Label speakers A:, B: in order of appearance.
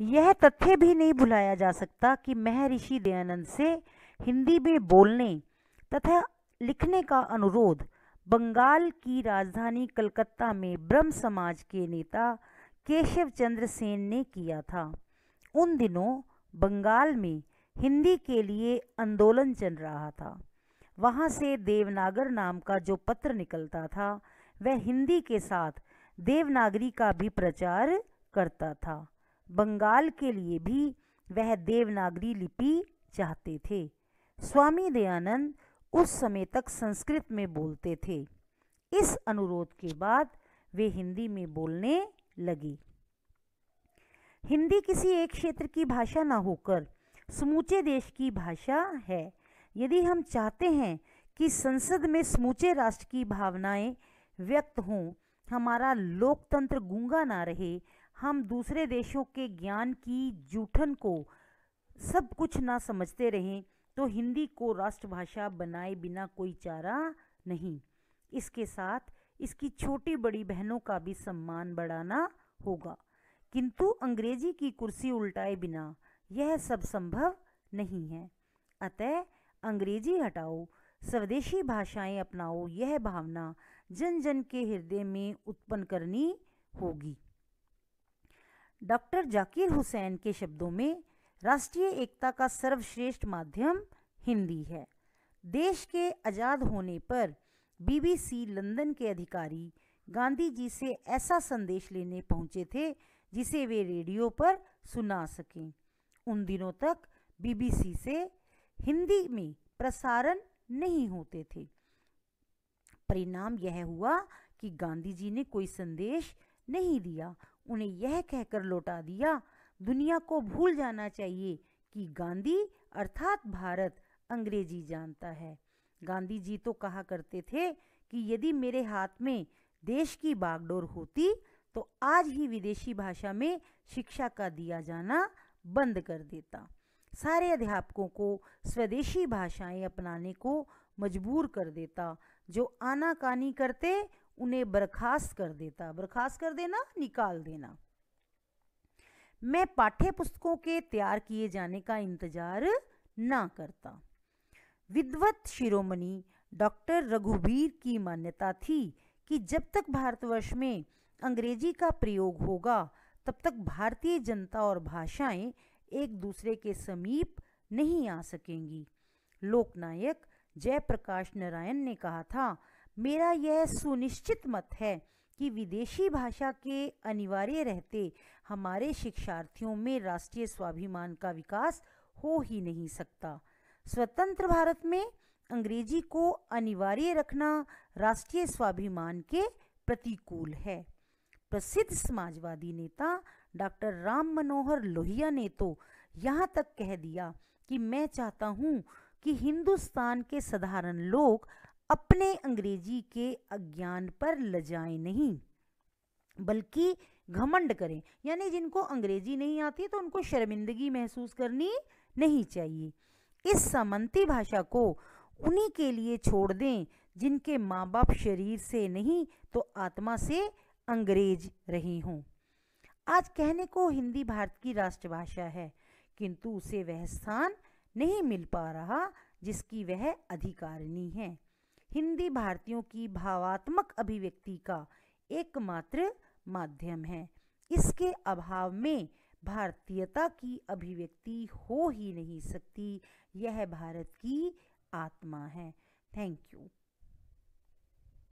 A: यह तथ्य भी नहीं भुलाया जा सकता कि महर्षि दयानंद से हिंदी में बोलने तथा लिखने का अनुरोध बंगाल की राजधानी कलकत्ता में ब्रह्म समाज के नेता केशव चंद्र सेन ने किया था उन दिनों बंगाल में हिंदी के लिए आंदोलन चल रहा था वहाँ से देवनागर नाम का जो पत्र निकलता था वह हिंदी के साथ देवनागरी का भी प्रचार करता था बंगाल के लिए भी वह देवनागरी लिपि चाहते थे स्वामी दयानंद उस समय तक संस्कृत में बोलते थे इस अनुरोध के बाद वे हिंदी में बोलने लगे हिंदी किसी एक क्षेत्र की भाषा ना होकर समूचे देश की भाषा है यदि हम चाहते हैं कि संसद में समूचे राष्ट्र की भावनाएं व्यक्त हों हमारा लोकतंत्र गूंगा ना रहे हम दूसरे देशों के ज्ञान की जूठन को सब कुछ ना समझते रहें तो हिंदी को राष्ट्रभाषा बनाए बिना कोई चारा नहीं इसके साथ इसकी छोटी बड़ी बहनों का भी सम्मान बढ़ाना होगा किंतु अंग्रेजी की कुर्सी उल्टाए बिना यह सब संभव नहीं है अतः अंग्रेजी हटाओ स्वदेशी भाषाएं अपनाओ यह भावना जन जन के हृदय में उत्पन्न करनी होगी डॉक्टर जाकिर हुसैन के शब्दों में राष्ट्रीय एकता का सर्वश्रेष्ठ माध्यम हिंदी है देश के आज़ाद होने पर बीबीसी लंदन के अधिकारी गांधी जी से ऐसा संदेश लेने पहुंचे थे जिसे वे रेडियो पर सुना सकें उन दिनों तक बीबीसी से हिंदी में प्रसारण नहीं होते थे परिणाम यह हुआ कि गांधी जी ने कोई संदेश नहीं दिया उन्हें यह कहकर लौटा दिया दुनिया को भूल जाना चाहिए कि गांधी अर्थात भारत अंग्रेजी जानता है गांधी जी तो कहा करते थे कि यदि मेरे हाथ में देश की बागडोर होती तो आज ही विदेशी भाषा में शिक्षा का दिया जाना बंद कर देता सारे अध्यापकों को स्वदेशी भाषाएं अपनाने को मजबूर कर देता जो आनाकानी करते उन्हें बर्खास्त कर देता बर्खास्त कर देना निकाल देना मैं पाठ्य पुस्तकों के तैयार किए जाने का इंतजार ना करता विद्वत शिरोमणि डॉक्टर रघुवीर की मान्यता थी कि जब तक भारतवर्ष में अंग्रेजी का प्रयोग होगा तब तक भारतीय जनता और भाषाएं एक दूसरे के समीप नहीं आ सकेंगी लोकनायक जयप्रकाश नारायण ने कहा था मेरा यह सुनिश्चित मत है कि विदेशी भाषा के अनिवार्य रहते हमारे शिक्षार्थियों में राष्ट्रीय स्वाभिमान का विकास हो ही नहीं सकता स्वतंत्र भारत में अंग्रेजी को अनिवार्य रखना राष्ट्रीय स्वाभिमान के प्रतिकूल है प्रसिद्ध समाजवादी नेता डॉक्टर राम मनोहर लोहिया ने तो यहाँ तक कह दिया कि मैं चाहता हूँ कि हिंदुस्तान के साधारण लोग अपने अंग्रेजी के अज्ञान पर लजाएं नहीं बल्कि घमंड करें यानी जिनको अंग्रेजी नहीं आती तो उनको शर्मिंदगी महसूस करनी नहीं चाहिए इस सामंती भाषा को उन्हीं के लिए छोड़ दें जिनके माँ बाप शरीर से नहीं तो आत्मा से अंग्रेज रहे हों आज कहने को हिंदी भारत की राष्ट्रभाषा है किंतु उसे वह स्थान नहीं मिल पा रहा जिसकी वह अधिकारिणी है हिंदी भारतीयों की भावात्मक अभिव्यक्ति का एकमात्र माध्यम है इसके अभाव में भारतीयता की अभिव्यक्ति हो ही नहीं सकती यह भारत की आत्मा है थैंक यू